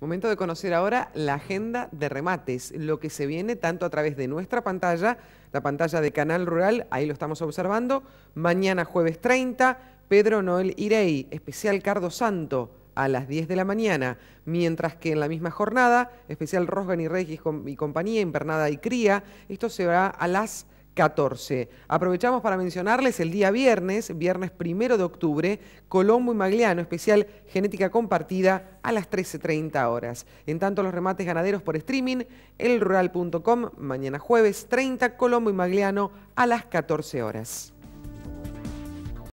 Momento de conocer ahora la agenda de remates, lo que se viene tanto a través de nuestra pantalla, la pantalla de Canal Rural, ahí lo estamos observando, mañana jueves 30, Pedro Noel Irey, especial Cardo Santo a las 10 de la mañana, mientras que en la misma jornada, especial Rosgan y Reyes y compañía, Invernada y Cría, esto se va a las 14. Aprovechamos para mencionarles el día viernes, viernes primero de octubre, Colombo y Magliano, especial Genética Compartida a las 13.30 horas. En tanto, los remates ganaderos por streaming, elrural.com, mañana jueves 30, Colombo y Magliano a las 14 horas.